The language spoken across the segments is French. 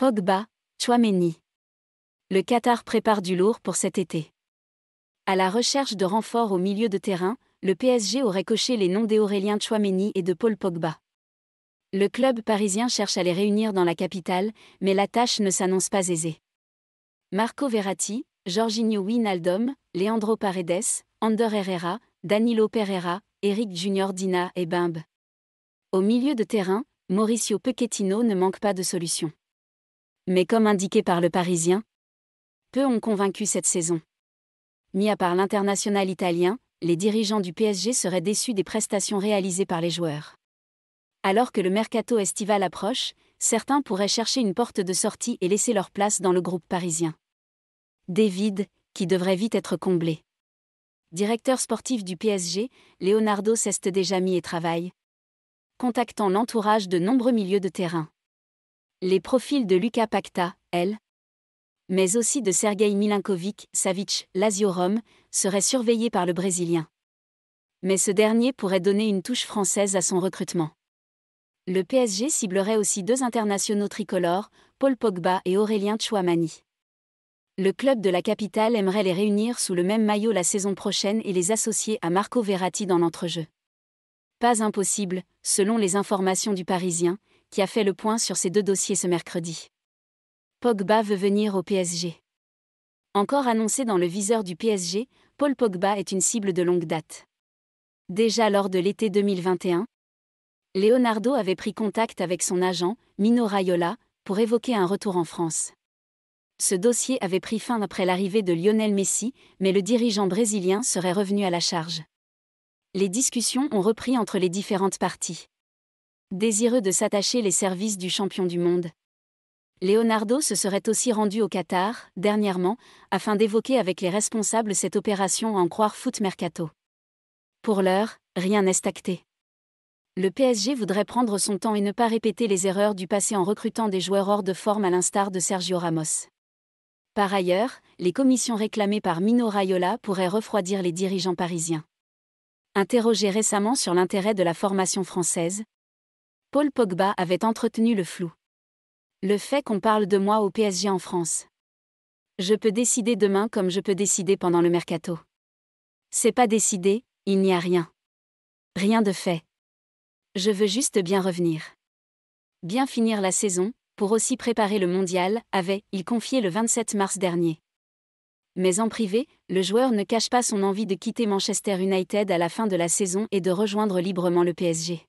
Pogba, Chouameni. Le Qatar prépare du lourd pour cet été. À la recherche de renforts au milieu de terrain, le PSG aurait coché les noms d'Aurélien Chouameni et de Paul Pogba. Le club parisien cherche à les réunir dans la capitale, mais la tâche ne s'annonce pas aisée. Marco Verratti, Jorginho Winaldom, Leandro Paredes, Ander Herrera, Danilo Pereira, Eric Junior Dina et Bimbe. Au milieu de terrain, Mauricio Pechettino ne manque pas de solution mais comme indiqué par le Parisien, peu ont convaincu cette saison. Mis à part l'international italien, les dirigeants du PSG seraient déçus des prestations réalisées par les joueurs. Alors que le mercato estival approche, certains pourraient chercher une porte de sortie et laisser leur place dans le groupe parisien. Des vides, qui devraient vite être comblés. Directeur sportif du PSG, Leonardo ceste déjà mis et travaille, contactant l'entourage de nombreux milieux de terrain. Les profils de Luca Pacta, elle, mais aussi de Sergei Milinkovic, Savic, Lazio Rome, seraient surveillés par le Brésilien. Mais ce dernier pourrait donner une touche française à son recrutement. Le PSG ciblerait aussi deux internationaux tricolores, Paul Pogba et Aurélien Chouamani. Le club de la capitale aimerait les réunir sous le même maillot la saison prochaine et les associer à Marco Verratti dans l'entrejeu. Pas impossible, selon les informations du Parisien, qui a fait le point sur ces deux dossiers ce mercredi. Pogba veut venir au PSG. Encore annoncé dans le viseur du PSG, Paul Pogba est une cible de longue date. Déjà lors de l'été 2021, Leonardo avait pris contact avec son agent, Mino Raiola, pour évoquer un retour en France. Ce dossier avait pris fin après l'arrivée de Lionel Messi, mais le dirigeant brésilien serait revenu à la charge. Les discussions ont repris entre les différentes parties. Désireux de s'attacher les services du champion du monde, Leonardo se serait aussi rendu au Qatar, dernièrement, afin d'évoquer avec les responsables cette opération à en croire Foot Mercato. Pour l'heure, rien n'est acté. Le PSG voudrait prendre son temps et ne pas répéter les erreurs du passé en recrutant des joueurs hors de forme à l'instar de Sergio Ramos. Par ailleurs, les commissions réclamées par Mino Raiola pourraient refroidir les dirigeants parisiens. Interrogé récemment sur l'intérêt de la formation française, Paul Pogba avait entretenu le flou. Le fait qu'on parle de moi au PSG en France. Je peux décider demain comme je peux décider pendant le mercato. C'est pas décidé, il n'y a rien. Rien de fait. Je veux juste bien revenir. Bien finir la saison, pour aussi préparer le mondial, avait, il confié le 27 mars dernier. Mais en privé, le joueur ne cache pas son envie de quitter Manchester United à la fin de la saison et de rejoindre librement le PSG.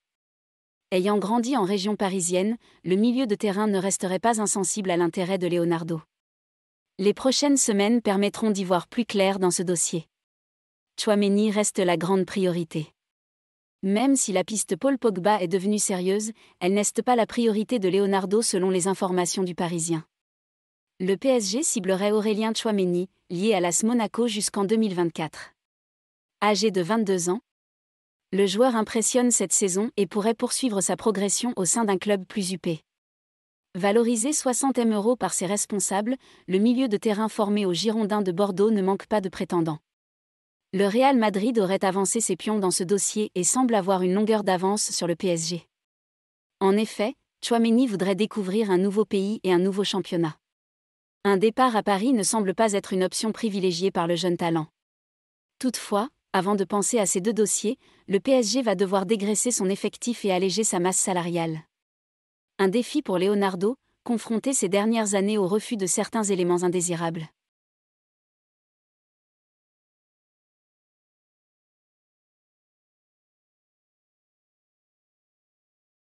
Ayant grandi en région parisienne, le milieu de terrain ne resterait pas insensible à l'intérêt de Leonardo. Les prochaines semaines permettront d'y voir plus clair dans ce dossier. Chouameni reste la grande priorité. Même si la piste Paul Pogba est devenue sérieuse, elle n'est pas la priorité de Leonardo selon les informations du Parisien. Le PSG ciblerait Aurélien Chouameni, lié à l'AS Monaco jusqu'en 2024. Âgé de 22 ans, le joueur impressionne cette saison et pourrait poursuivre sa progression au sein d'un club plus huppé. Valorisé 60 euros par ses responsables, le milieu de terrain formé aux Girondins de Bordeaux ne manque pas de prétendants. Le Real Madrid aurait avancé ses pions dans ce dossier et semble avoir une longueur d'avance sur le PSG. En effet, Chouameni voudrait découvrir un nouveau pays et un nouveau championnat. Un départ à Paris ne semble pas être une option privilégiée par le jeune talent. Toutefois, avant de penser à ces deux dossiers, le PSG va devoir dégraisser son effectif et alléger sa masse salariale. Un défi pour Leonardo, confronté ces dernières années au refus de certains éléments indésirables.